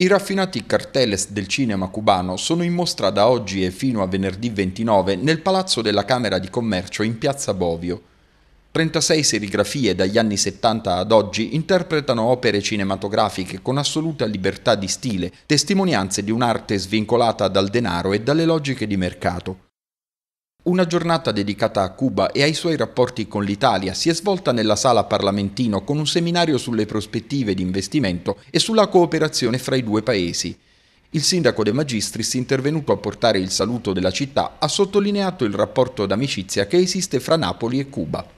I raffinati carteles del cinema cubano sono in mostra da oggi e fino a venerdì 29 nel Palazzo della Camera di Commercio in Piazza Bovio. 36 serigrafie dagli anni 70 ad oggi interpretano opere cinematografiche con assoluta libertà di stile, testimonianze di un'arte svincolata dal denaro e dalle logiche di mercato. Una giornata dedicata a Cuba e ai suoi rapporti con l'Italia si è svolta nella sala parlamentino con un seminario sulle prospettive di investimento e sulla cooperazione fra i due paesi. Il sindaco De Magistris, intervenuto a portare il saluto della città, ha sottolineato il rapporto d'amicizia che esiste fra Napoli e Cuba.